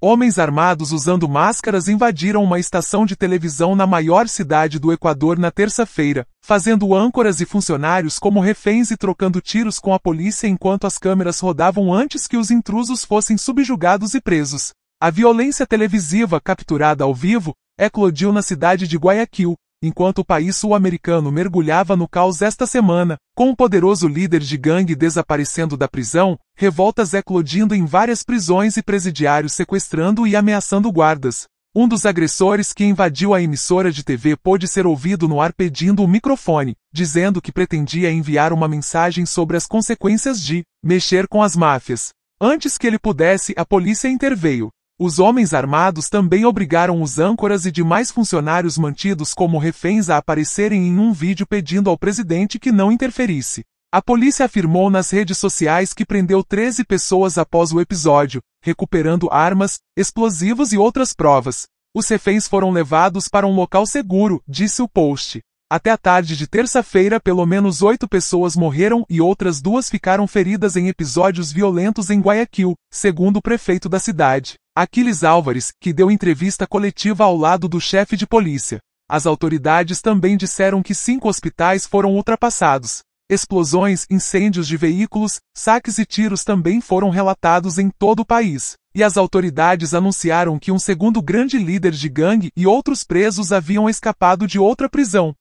Homens armados usando máscaras invadiram uma estação de televisão na maior cidade do Equador na terça-feira, fazendo âncoras e funcionários como reféns e trocando tiros com a polícia enquanto as câmeras rodavam antes que os intrusos fossem subjugados e presos. A violência televisiva capturada ao vivo eclodiu na cidade de Guayaquil, Enquanto o país sul-americano mergulhava no caos esta semana, com o poderoso líder de gangue desaparecendo da prisão, revoltas eclodindo em várias prisões e presidiários sequestrando e ameaçando guardas. Um dos agressores que invadiu a emissora de TV pôde ser ouvido no ar pedindo o microfone, dizendo que pretendia enviar uma mensagem sobre as consequências de mexer com as máfias. Antes que ele pudesse, a polícia interveio, os homens armados também obrigaram os âncoras e demais funcionários mantidos como reféns a aparecerem em um vídeo pedindo ao presidente que não interferisse. A polícia afirmou nas redes sociais que prendeu 13 pessoas após o episódio, recuperando armas, explosivos e outras provas. Os reféns foram levados para um local seguro, disse o post. Até a tarde de terça-feira, pelo menos oito pessoas morreram e outras duas ficaram feridas em episódios violentos em Guayaquil, segundo o prefeito da cidade. Aquiles Álvares, que deu entrevista coletiva ao lado do chefe de polícia. As autoridades também disseram que cinco hospitais foram ultrapassados. Explosões, incêndios de veículos, saques e tiros também foram relatados em todo o país. E as autoridades anunciaram que um segundo grande líder de gangue e outros presos haviam escapado de outra prisão.